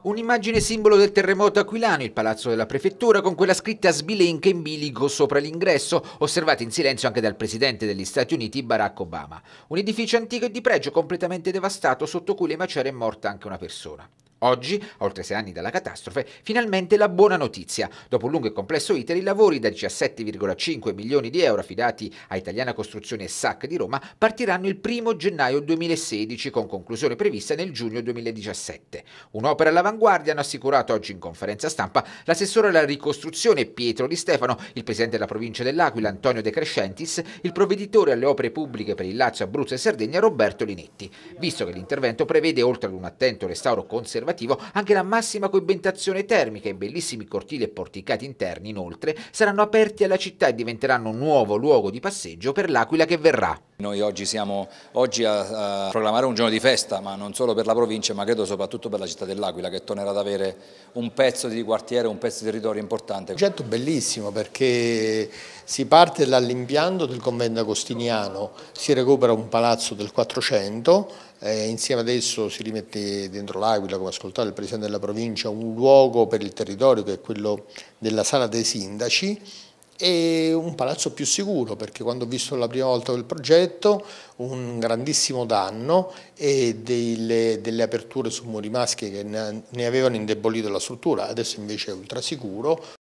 Un'immagine simbolo del terremoto aquilano, il palazzo della prefettura, con quella scritta sbilenca in biligo sopra l'ingresso, osservata in silenzio anche dal presidente degli Stati Uniti Barack Obama. Un edificio antico e di pregio completamente devastato, sotto cui le macerie è morta anche una persona. Oggi, a oltre sei anni dalla catastrofe, finalmente la buona notizia. Dopo un lungo e complesso iter, i lavori da 17,5 milioni di euro affidati a Italiana Costruzione e SAC di Roma partiranno il 1 gennaio 2016 con conclusione prevista nel giugno 2017. Un'opera all'avanguardia hanno assicurato oggi in conferenza stampa l'assessore alla ricostruzione Pietro Di Stefano, il presidente della provincia dell'Aquila Antonio De Crescentis, il provveditore alle opere pubbliche per il Lazio, Abruzzo e Sardegna Roberto Linetti. Visto che l'intervento prevede, oltre ad un attento restauro conservativo, conservativo anche la massima coibentazione termica. I bellissimi cortili e porticati interni, inoltre, saranno aperti alla città e diventeranno un nuovo luogo di passeggio per l'aquila che verrà. Noi oggi siamo oggi a, eh, a, eh, proclamare un giorno di festa, ma non solo per la provincia, ma credo soprattutto per la città dell'Aquila, che tornerà ad avere un pezzo di quartiere, un pezzo di territorio importante. Un progetto bellissimo perché si parte dall'impianto del convento agostiniano, si recupera un palazzo del 400, eh, insieme ad esso si rimette dentro l'Aquila, come ascoltava il Presidente della provincia, un luogo per il territorio che è quello della Sala dei Sindaci, e un palazzo più sicuro perché quando ho visto la prima volta quel progetto un grandissimo danno e delle, delle aperture su muri maschi che ne, ne avevano indebolito la struttura, adesso invece è ultrasicuro.